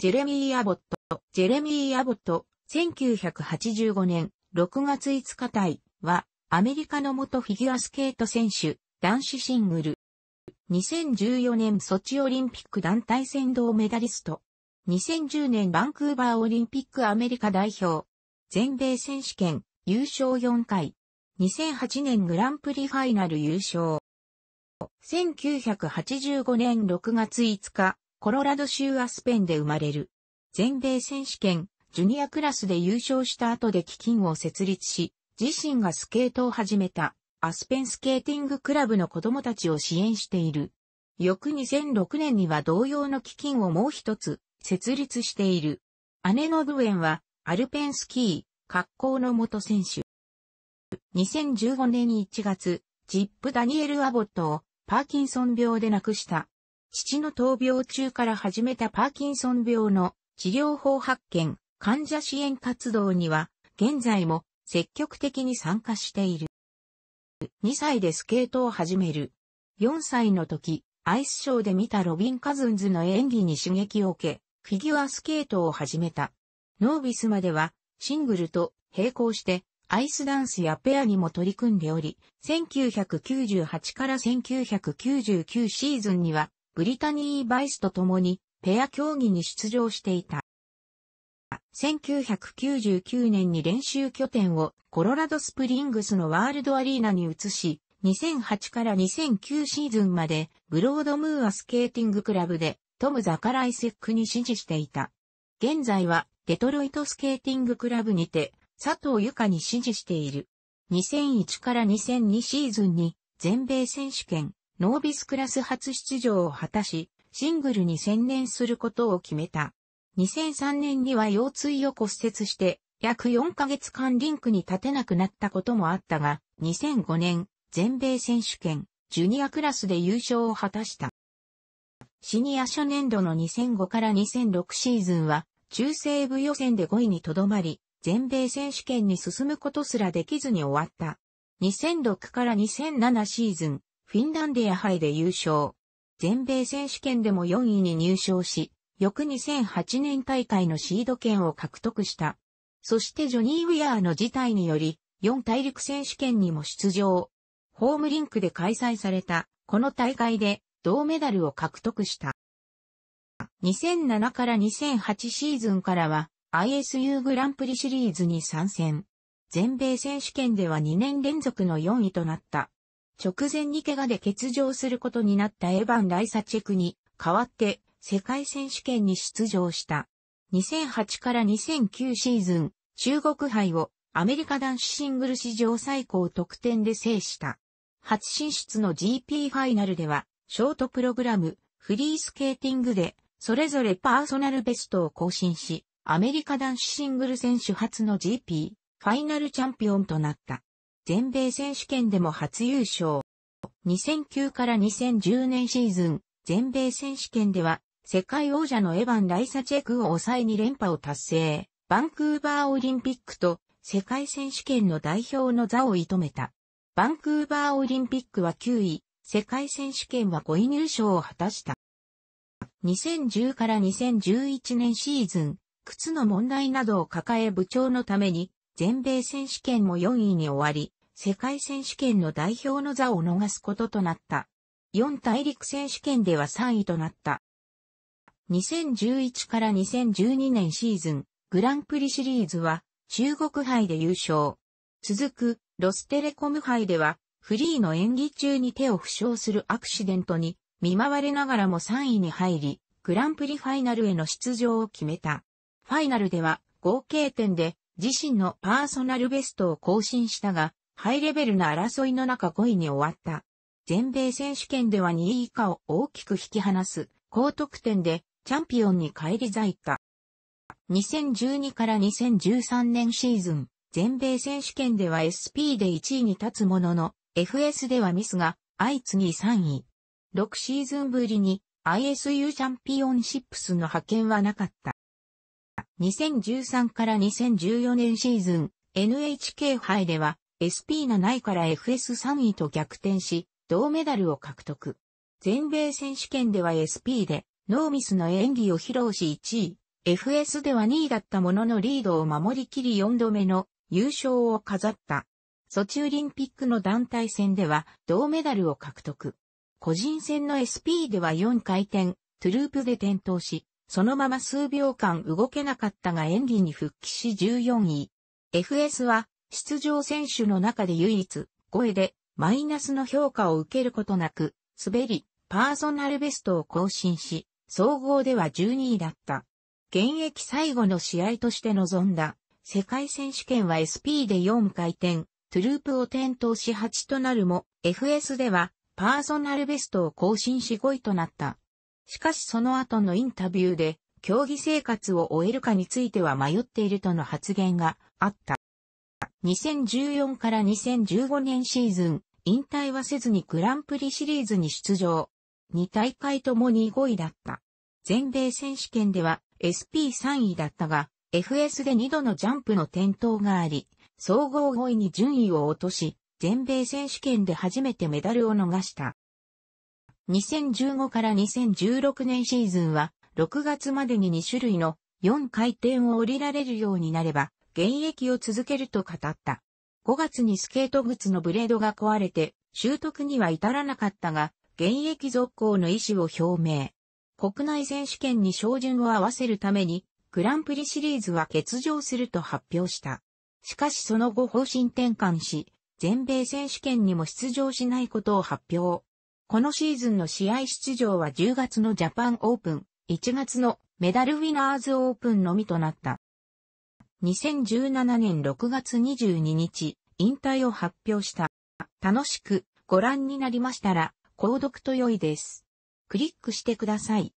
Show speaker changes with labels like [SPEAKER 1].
[SPEAKER 1] ジェレミー・アボット、ジェレミー・アボット、1985年6月5日対は、アメリカの元フィギュアスケート選手、男子シングル。2014年ソチオリンピック団体戦銅メダリスト。2010年バンクーバーオリンピックアメリカ代表。全米選手権優勝4回。2008年グランプリファイナル優勝。1985年6月5日、コロラド州アスペンで生まれる。全米選手権、ジュニアクラスで優勝した後で基金を設立し、自身がスケートを始めた、アスペンスケーティングクラブの子供たちを支援している。翌2006年には同様の基金をもう一つ、設立している。姉のブエンは、アルペンスキー、格好の元選手。2015年1月、ジップ・ダニエル・アボットをパーキンソン病で亡くした。父の闘病中から始めたパーキンソン病の治療法発見、患者支援活動には、現在も積極的に参加している。2歳でスケートを始める。4歳の時、アイスショーで見たロビン・カズンズの演技に刺激を受け、フィギュアスケートを始めた。ノービスまでは、シングルと並行して、アイスダンスやペアにも取り組んでおり、1998から1999シーズンには、ブリタニー・バイスと共にペア競技に出場していた。1999年に練習拠点をコロラドスプリングスのワールドアリーナに移し、2008から2009シーズンまでブロードムーアスケーティングクラブでトム・ザカライセックに支持していた。現在はデトロイトスケーティングクラブにて佐藤由香に支持している。2001から2002シーズンに全米選手権ノービスクラス初出場を果たし、シングルに専念することを決めた。2003年には腰椎を骨折して、約4ヶ月間リンクに立てなくなったこともあったが、2005年、全米選手権、ジュニアクラスで優勝を果たした。シニア初年度の2005から2006シーズンは、中西部予選で5位にとどまり、全米選手権に進むことすらできずに終わった。2006から2007シーズン、フィンランディア杯で優勝。全米選手権でも4位に入賞し、翌2008年大会のシード権を獲得した。そしてジョニー・ウィアーの事態により、4大陸選手権にも出場。ホームリンクで開催された、この大会で銅メダルを獲得した。2007から2008シーズンからは ISU グランプリシリーズに参戦。全米選手権では2年連続の4位となった。直前に怪我で欠場することになったエヴァン・ライサチェクに代わって世界選手権に出場した。2008から2009シーズン、中国杯をアメリカ男子シングル史上最高得点で制した。初進出の GP ファイナルでは、ショートプログラム、フリースケーティングで、それぞれパーソナルベストを更新し、アメリカ男子シングル選手初の GP、ファイナルチャンピオンとなった。全米選手権でも初優勝。2009から2010年シーズン、全米選手権では、世界王者のエヴァン・ライサチェクを抑えに連覇を達成。バンクーバーオリンピックと世界選手権の代表の座を射止めた。バンクーバーオリンピックは9位、世界選手権は5位入賞を果たした。2010から2011年シーズン、靴の問題などを抱え部長のために、全米選手権も4位に終わり、世界選手権の代表の座を逃すこととなった。4大陸選手権では3位となった。2011から2012年シーズン、グランプリシリーズは中国杯で優勝。続く、ロステレコム杯では、フリーの演技中に手を負傷するアクシデントに見舞われながらも3位に入り、グランプリファイナルへの出場を決めた。ファイナルでは合計点で自身のパーソナルベストを更新したが、ハイレベルな争いの中5位に終わった。全米選手権では2位以下を大きく引き離す高得点でチャンピオンに返り咲いた。2012から2013年シーズン、全米選手権では SP で1位に立つものの、FS ではミスが相次ぎ3位。6シーズンぶりに ISU チャンピオンシップスの派遣はなかった。2013から2014年シーズン、NHK 杯では SP7 位から FS3 位と逆転し、銅メダルを獲得。全米選手権では SP で、ノーミスの演技を披露し1位、FS では2位だったもののリードを守りきり4度目の優勝を飾った。ソチオリンピックの団体戦では銅メダルを獲得。個人戦の SP では4回転、トゥループで転倒し、そのまま数秒間動けなかったが演技に復帰し14位。FS は出場選手の中で唯一、声でマイナスの評価を受けることなく、滑り、パーソナルベストを更新し、総合では12位だった。現役最後の試合として臨んだ、世界選手権は SP で4回転、トゥループを転倒し8となるも、FS ではパーソナルベストを更新し5位となった。しかしその後のインタビューで、競技生活を終えるかについては迷っているとの発言があった。2014から2015年シーズン、引退はせずにグランプリシリーズに出場。2大会ともに5位だった。全米選手権では SP3 位だったが、FS で2度のジャンプの転倒があり、総合5位に順位を落とし、全米選手権で初めてメダルを逃した。2015から2016年シーズンは、6月までに2種類の4回転を降りられるようになれば、現役を続けると語った。5月にスケート靴のブレードが壊れて、習得には至らなかったが、現役続行の意思を表明。国内選手権に照準を合わせるために、グランプリシリーズは欠場すると発表した。しかしその後方針転換し、全米選手権にも出場しないことを発表。このシーズンの試合出場は10月のジャパンオープン、1月のメダルウィナーズオープンのみとなった。2017年6月22日、引退を発表した。楽しくご覧になりましたら、購読と良いです。クリックしてください。